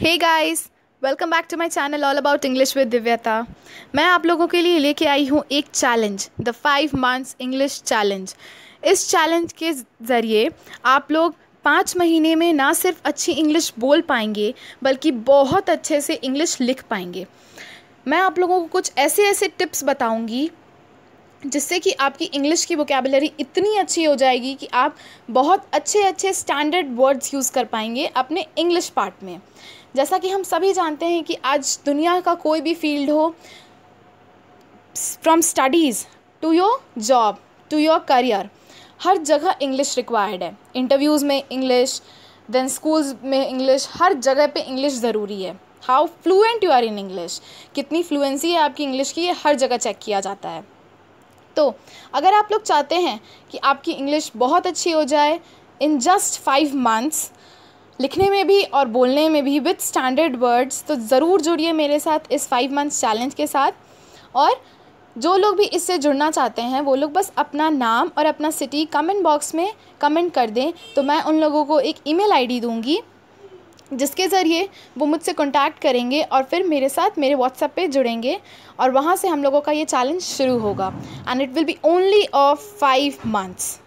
hey guys welcome back to my channel all about English with Divyata मैं आप लोगों के लिए लेके आई हूँ एक challenge the five months English challenge इस चैलेंज के ज़रिए आप लोग पाँच महीने में ना सिर्फ अच्छी इंग्लिश बोल पाएंगे बल्कि बहुत अच्छे से इंग्लिश लिख पाएंगे मैं आप लोगों को कुछ ऐसे ऐसे टिप्स बताऊँगी जिससे कि आपकी इंग्लिश की वोकेबलरी इतनी अच्छी हो जाएगी कि आप बहुत अच्छे अच्छे स्टैंडर्ड वर्ड्स यूज़ कर पाएंगे अपने इंग्लिश पार्ट में जैसा कि हम सभी जानते हैं कि आज दुनिया का कोई भी फील्ड हो from studies to your job to your career हर जगह इंग्लिश रिक्वायर्ड है इंटरव्यूज़ में इंग्लिश देन स्कूल्स में इंग्लिश हर जगह पे इंग्लिश ज़रूरी है how fluent you are in English कितनी फ्लुएंसी है आपकी इंग्लिश की ये हर जगह चेक किया जाता है तो अगर आप लोग चाहते हैं कि आपकी इंग्लिश बहुत अच्छी हो जाए इन जस्ट फाइव मंथ्स लिखने में भी और बोलने में भी विथ स्टैंडर्ड वर्ड्स तो ज़रूर जुड़िए मेरे साथ इस फाइव मंथ्स चैलेंज के साथ और जो लोग भी इससे जुड़ना चाहते हैं वो लोग बस अपना नाम और अपना सिटी कमेंट बॉक्स में कमेंट कर दें तो मैं उन लोगों को एक ईमेल आईडी दूंगी जिसके ज़रिए वो मुझसे कांटेक्ट करेंगे और फिर मेरे साथ मेरे व्हाट्सएप पे जुड़ेंगे और वहाँ से हम लोगों का ये चैलेंज शुरू होगा and it will be only of five months